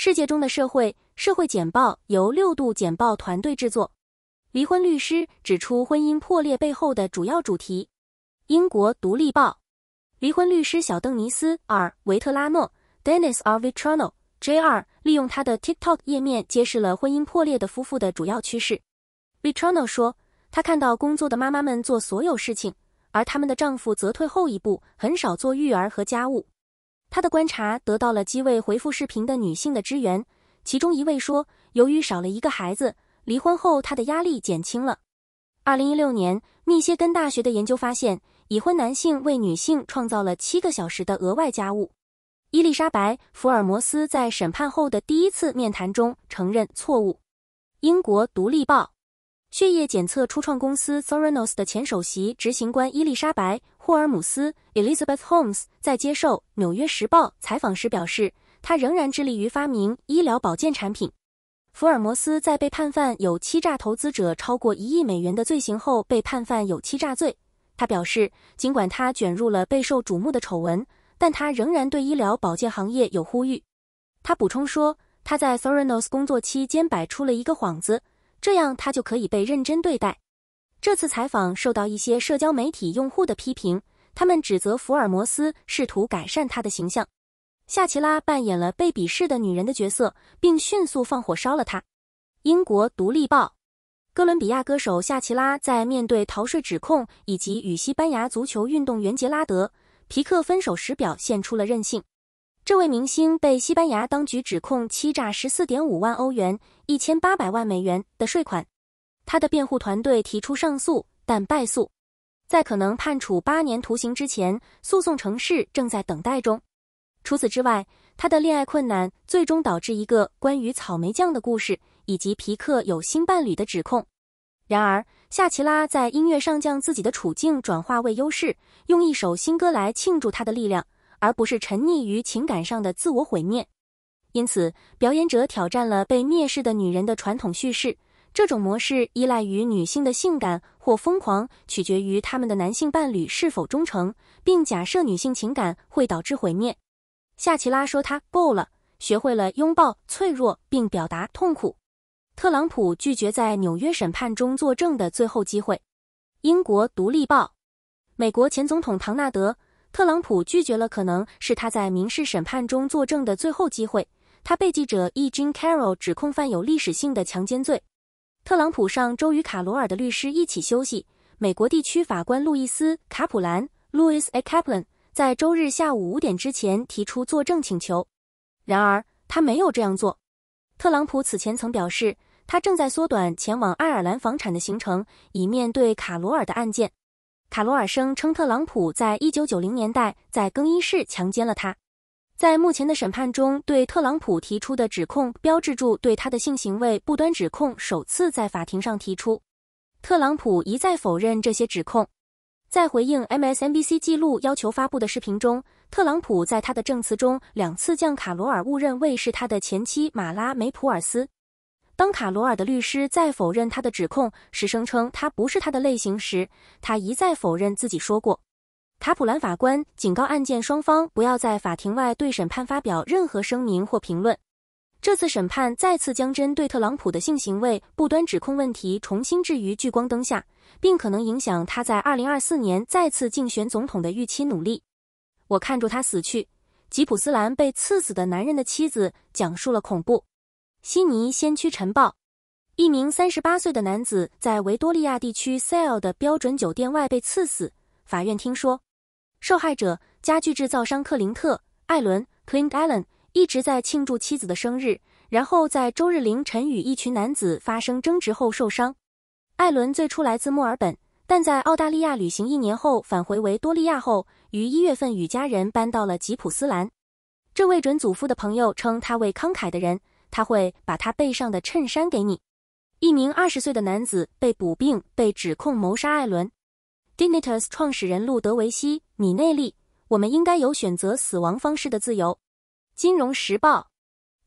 世界中的社会社会简报由六度简报团队制作。离婚律师指出婚姻破裂背后的主要主题。英国独立报，离婚律师小邓尼斯 ·R· 维特拉诺 （Denis n R. v i t r a n o j r 利用他的 TikTok 页面揭示了婚姻破裂的夫妇的主要趋势。v i t r a n o 说，他看到工作的妈妈们做所有事情，而他们的丈夫则退后一步，很少做育儿和家务。他的观察得到了几位回复视频的女性的支援，其中一位说：“由于少了一个孩子，离婚后他的压力减轻了。”二零一六年，密歇根大学的研究发现，已婚男性为女性创造了七个小时的额外家务。伊丽莎白·福尔摩斯在审判后的第一次面谈中承认错误。英国独立报。血液检测初创公司 Thoros 的前首席执行官伊丽莎白·霍尔姆斯 （Elizabeth Holmes） 在接受《纽约时报》采访时表示，她仍然致力于发明医疗保健产品。福尔摩斯在被判犯有欺诈投资者超过一亿美元的罪行后，被判犯有欺诈罪。他表示，尽管他卷入了备受瞩目的丑闻，但他仍然对医疗保健行业有呼吁。他补充说，他在 Thoros 工作期间摆出了一个幌子。这样他就可以被认真对待。这次采访受到一些社交媒体用户的批评，他们指责福尔摩斯试图改善他的形象。夏奇拉扮演了被鄙视的女人的角色，并迅速放火烧了他。英国《独立报》：哥伦比亚歌手夏奇拉在面对逃税指控以及与西班牙足球运动员杰拉德·皮克分手时，表现出了任性。这位明星被西班牙当局指控欺诈十四点五万欧元、一千八百万美元的税款，他的辩护团队提出上诉，但败诉。在可能判处八年徒刑之前，诉讼程序正在等待中。除此之外，他的恋爱困难最终导致一个关于草莓酱的故事，以及皮克有新伴侣的指控。然而，夏奇拉在音乐上将自己的处境转化为优势，用一首新歌来庆祝他的力量。而不是沉溺于情感上的自我毁灭，因此表演者挑战了被蔑视的女人的传统叙事。这种模式依赖于女性的性感或疯狂，取决于他们的男性伴侣是否忠诚，并假设女性情感会导致毁灭。夏奇拉说：“她够了，学会了拥抱脆弱并表达痛苦。”特朗普拒绝在纽约审判中作证的最后机会。英国《独立报》，美国前总统唐纳德。特朗普拒绝了可能是他在民事审判中作证的最后机会。他被记者 Carroll 指控犯有历史性的强奸罪。特朗普上周与卡罗尔的律师一起休息。美国地区法官路易斯·卡普兰 （Louis A. Kaplan） 在周日下午五点之前提出作证请求，然而他没有这样做。特朗普此前曾表示，他正在缩短前往爱尔兰房产的行程，以面对卡罗尔的案件。卡罗尔声称，特朗普在一九九零年代在更衣室强奸了他。在目前的审判中，对特朗普提出的指控标志住对他的性行为不端指控首次在法庭上提出。特朗普一再否认这些指控。在回应 MSNBC 记录要求发布的视频中，特朗普在他的证词中两次将卡罗尔误认为是他的前妻马拉梅普尔斯。当卡罗尔的律师在否认他的指控时，声称他不是他的类型时，他一再否认自己说过。卡普兰法官警告案件双方不要在法庭外对审判发表任何声明或评论。这次审判再次将针对特朗普的性行为不端指控问题重新置于聚光灯下，并可能影响他在二零二四年再次竞选总统的预期努力。我看着他死去，吉普斯兰被刺死的男人的妻子讲述了恐怖。悉尼先驱晨报，一名三十八岁的男子在维多利亚地区 Sale 的标准酒店外被刺死。法院听说，受害者家具制造商克林特·艾伦 （Clint Allen） 一直在庆祝妻子的生日，然后在周日凌晨与一群男子发生争执后受伤。艾伦最初来自墨尔本，但在澳大利亚旅行一年后返回维多利亚后，于一月份与家人搬到了吉普斯兰。这位准祖父的朋友称他为慷慨的人。他会把他背上的衬衫给你。一名20岁的男子被捕，并被指控谋杀艾伦。Dignitas 创始人路德维希·米内利：“我们应该有选择死亡方式的自由。”《金融时报》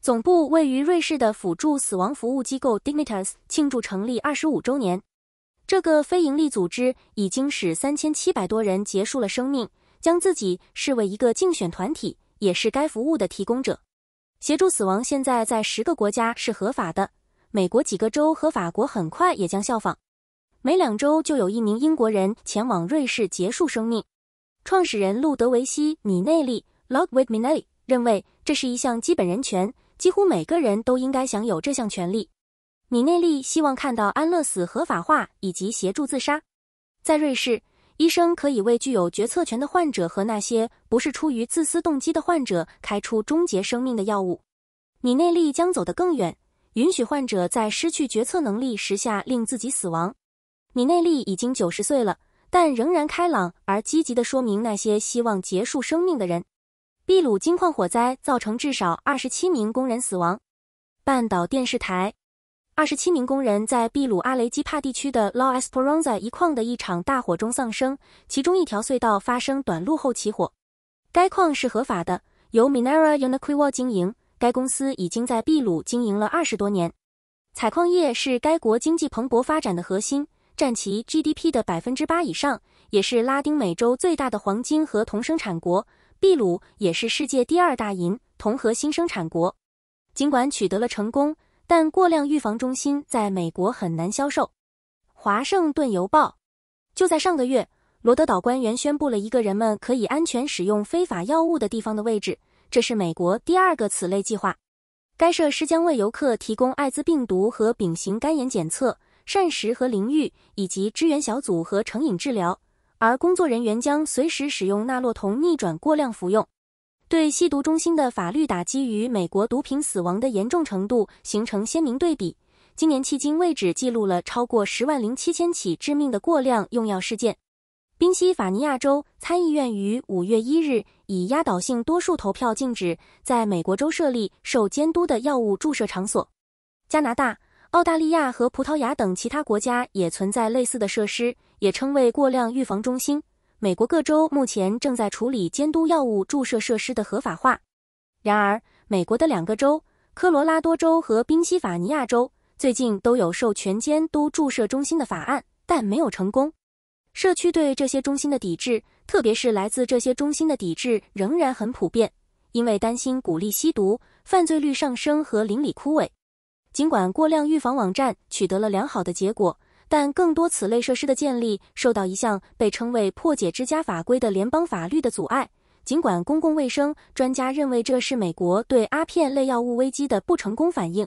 总部位于瑞士的辅助死亡服务机构 Dignitas 庆祝成立25周年。这个非营利组织已经使3700多人结束了生命，将自己视为一个竞选团体，也是该服务的提供者。协助死亡现在在十个国家是合法的，美国几个州和法国很快也将效仿。每两周就有一名英国人前往瑞士结束生命。创始人路德维希·米内利 l o g w i g Minelli） 认为，这是一项基本人权，几乎每个人都应该享有这项权利。米内利希望看到安乐死合法化以及协助自杀。在瑞士。医生可以为具有决策权的患者和那些不是出于自私动机的患者开出终结生命的药物。米内利将走得更远，允许患者在失去决策能力时下令自己死亡。米内利已经九十岁了，但仍然开朗而积极地说明那些希望结束生命的人。秘鲁金矿火灾造成至少二十七名工人死亡。半岛电视台。二十七名工人在秘鲁阿雷基帕地区的 La Esperanza 一矿的一场大火中丧生，其中一条隧道发生短路后起火。该矿是合法的，由 Minera Unacuva 经营。该公司已经在秘鲁经营了二十多年。采矿业是该国经济蓬勃发展的核心，占其 GDP 的百分之八以上，也是拉丁美洲最大的黄金和铜生产国。秘鲁也是世界第二大银、铜和锌生产国。尽管取得了成功。但过量预防中心在美国很难销售。华盛顿邮报就在上个月，罗德岛官员宣布了一个人们可以安全使用非法药物的地方的位置，这是美国第二个此类计划。该设施将为游客提供艾滋病毒和丙型肝炎检测、膳食和淋浴，以及支援小组和成瘾治疗，而工作人员将随时使用纳洛酮逆转过量服用。对吸毒中心的法律打击与美国毒品死亡的严重程度形成鲜明对比。今年迄今为止记录了超过十万零七千起致命的过量用药事件。宾夕法尼亚州参议院于五月一日以压倒性多数投票禁止在美国州设立受监督的药物注射场所。加拿大、澳大利亚和葡萄牙等其他国家也存在类似的设施，也称为过量预防中心。美国各州目前正在处理监督药物注射设施的合法化。然而，美国的两个州——科罗拉多州和宾夕法尼亚州——最近都有授权监督注射中心的法案，但没有成功。社区对这些中心的抵制，特别是来自这些中心的抵制，仍然很普遍，因为担心鼓励吸毒、犯罪率上升和邻里枯萎。尽管过量预防网站取得了良好的结果。但更多此类设施的建立受到一项被称为“破解之家”法规的联邦法律的阻碍。尽管公共卫生专家认为这是美国对阿片类药物危机的不成功反应，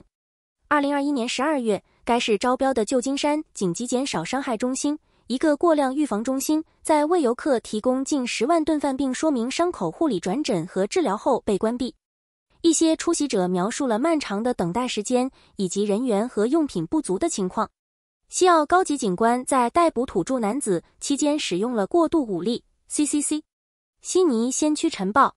二零二一年十二月，该市招标的旧金山紧急减少伤害中心，一个过量预防中心，在为游客提供近十万顿饭并说明伤口护理转诊和治疗后被关闭。一些出席者描述了漫长的等待时间以及人员和用品不足的情况。西澳高级警官在逮捕土著男子期间使用了过度武力。C C C，悉尼先驱晨报：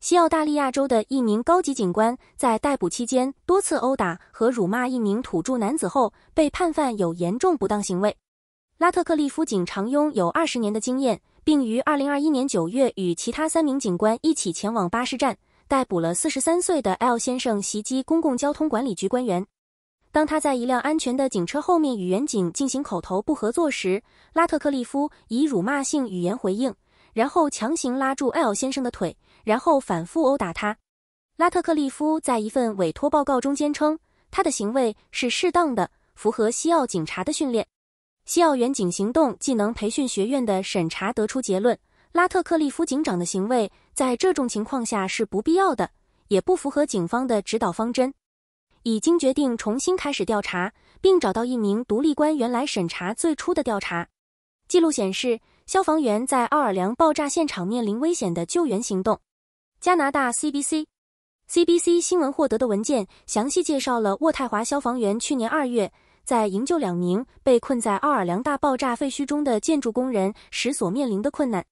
西澳大利亚州的一名高级警官在逮捕期间多次殴打和辱骂一名土著男子后，被判犯有严重不当行为。拉特克利夫警长拥有二十年的经验，并于二零二一年九月与其他三名警官一起前往巴士站逮捕了四十三岁的 L 先生，袭击公共交通管理局官员。当他在一辆安全的警车后面与远警进行口头不合作时，拉特克利夫以辱骂性语言回应，然后强行拉住 L 先生的腿，然后反复殴打他。拉特克利夫在一份委托报告中坚称，他的行为是适当的，符合西澳警察的训练。西澳远警行动技能培训学院的审查得出结论：拉特克利夫警长的行为在这种情况下是不必要的，也不符合警方的指导方针。已经决定重新开始调查，并找到一名独立官，员来审查最初的调查记录显示，消防员在奥尔良爆炸现场面临危险的救援行动。加拿大 CBC CBC 新闻获得的文件详细介绍了渥太华消防员去年二月在营救两名被困在奥尔良大爆炸废墟中的建筑工人时所面临的困难。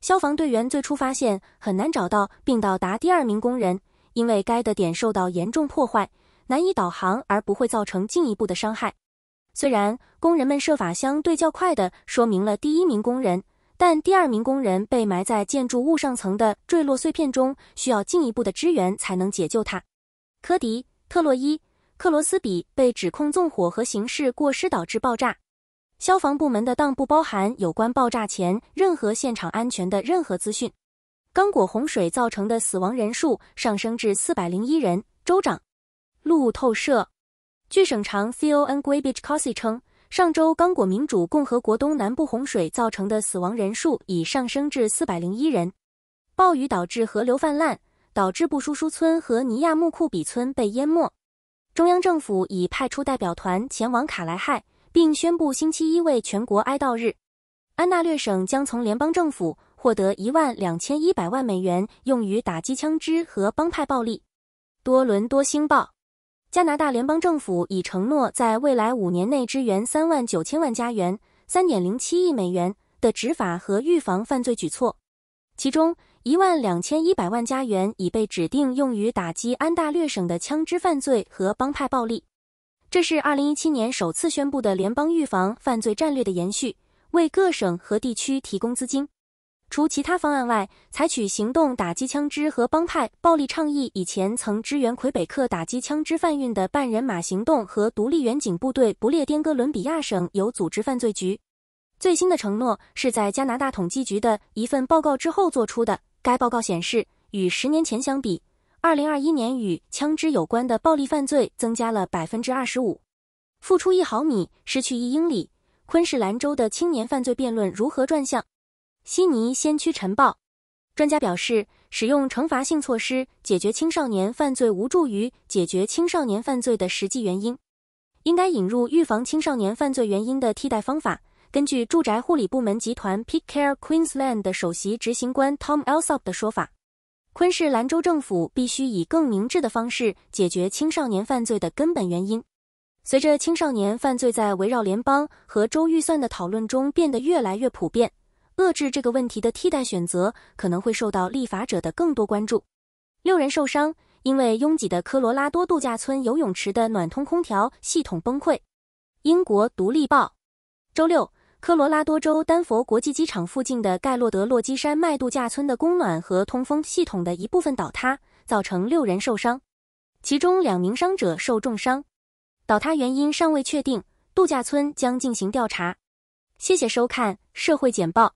消防队员最初发现很难找到并到达第二名工人，因为该的点受到严重破坏。难以导航，而不会造成进一步的伤害。虽然工人们设法相对较快地说明了第一名工人，但第二名工人被埋在建筑物上层的坠落碎片中，需要进一步的支援才能解救他。科迪、特洛伊、克罗斯比被指控纵火和刑事过失导致爆炸。消防部门的当不包含有关爆炸前任何现场安全的任何资讯。刚果洪水造成的死亡人数上升至四百零一人。州长。路透社，据省长 C O N G R E B E C O S I 称，上周刚果民主共和国东南部洪水造成的死亡人数已上升至四百零一人。暴雨导致河流泛滥，导致布舒舒村和尼亚木库比村被淹没。中央政府已派出代表团前往卡莱亥，并宣布星期一为全国哀悼日。安纳略省将从联邦政府获得一万两千一百万美元，用于打击枪支和帮派暴力。多伦多星报。加拿大联邦政府已承诺在未来五年内支援三万九千万加元（三点零七亿美元）的执法和预防犯罪举措，其中一万两千一百万加元已被指定用于打击安大略省的枪支犯罪和帮派暴力。这是二零一七年首次宣布的联邦预防犯罪战略的延续，为各省和地区提供资金。除其他方案外，采取行动打击枪支和帮派暴力倡议。以前曾支援魁北克打击枪支贩运的“半人马行动”和独立远警部队不列颠哥伦比亚省有组织犯罪局。最新的承诺是在加拿大统计局的一份报告之后做出的。该报告显示，与十年前相比，2021年与枪支有关的暴力犯罪增加了百分之二十五。付出一毫米，失去一英里。昆士兰州的青年犯罪辩论如何转向？悉尼先驱晨报，专家表示，使用惩罚性措施解决青少年犯罪无助于解决青少年犯罪的实际原因。应该引入预防青少年犯罪原因的替代方法。根据住宅护理部门集团 PikCare Queensland 的首席执行官 Tom Elsop 的说法，昆士兰州政府必须以更明智的方式解决青少年犯罪的根本原因。随着青少年犯罪在围绕联邦和州预算的讨论中变得越来越普遍。遏制这个问题的替代选择可能会受到立法者的更多关注。六人受伤，因为拥挤的科罗拉多度假村游泳池的暖通空调系统崩溃。英国《独立报》周六，科罗拉多州丹佛国际机场附近的盖洛德洛基山脉度假村的供暖和通风系统的一部分倒塌，造成六人受伤，其中两名伤者受重伤。倒塌原因尚未确定，度假村将进行调查。谢谢收看社会简报。